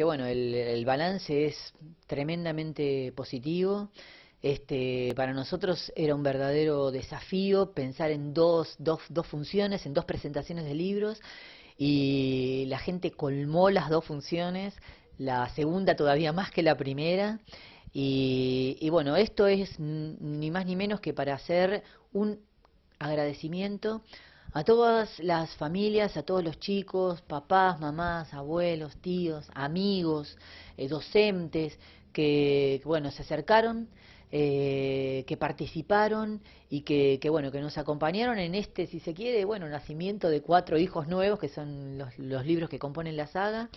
que bueno, el, balance es tremendamente positivo. Este, para nosotros era un verdadero desafío pensar en dos, dos, dos funciones, en dos presentaciones de libros, y la gente colmó las dos funciones, la segunda todavía más que la primera. Y, y, bueno, esto es ni más ni menos que para hacer un agradecimiento a todas las familias, a todos los chicos, papás, mamás, abuelos, tíos, amigos, eh, docentes, que bueno, se acercaron, eh, que participaron y que, bueno, que nos acompañaron en este, si se quiere, bueno, nacimiento de cuatro hijos nuevos, que son los, los libros que componen la saga.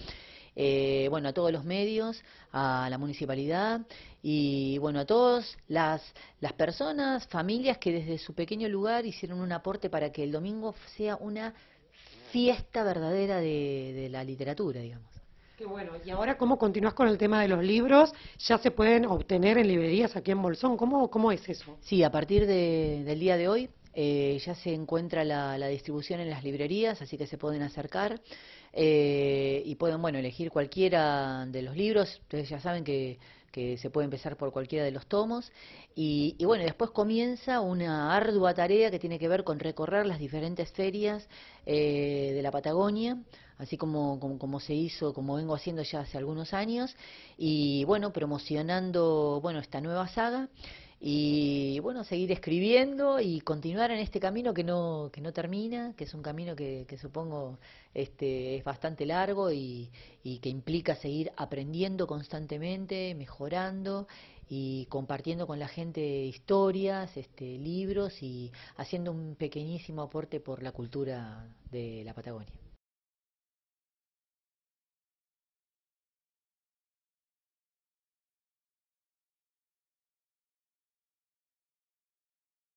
Eh, bueno, a todos los medios, a la municipalidad y bueno, a todas las, las personas, familias que desde su pequeño lugar hicieron un aporte para que el domingo sea una fiesta verdadera de, la literatura, digamos. Qué bueno. Y ahora, ¿cómo continúas con el tema de los libros? ¿Ya se pueden obtener en librerías aquí en Bolsón? ¿Cómo, cómo es eso? Sí, a partir del día de hoy eh, ya se encuentra la, distribución en las librerías, así que se pueden acercar eh, y pueden bueno elegir cualquiera de los libros. Ustedes ya saben que, se puede empezar por cualquiera de los tomos. Y, bueno, después comienza una ardua tarea que tiene que ver con recorrer las diferentes ferias eh, de la Patagonia, así como, como, se hizo, como vengo haciendo ya hace algunos años, y bueno, promocionando bueno esta nueva saga y bueno, seguir escribiendo y continuar en este camino que no, que no termina, que es un camino que, que supongo este, es bastante largo y, y, que implica seguir aprendiendo constantemente, mejorando y compartiendo con la gente historias, este, libros y haciendo un pequeñísimo aporte por la cultura de la Patagonia.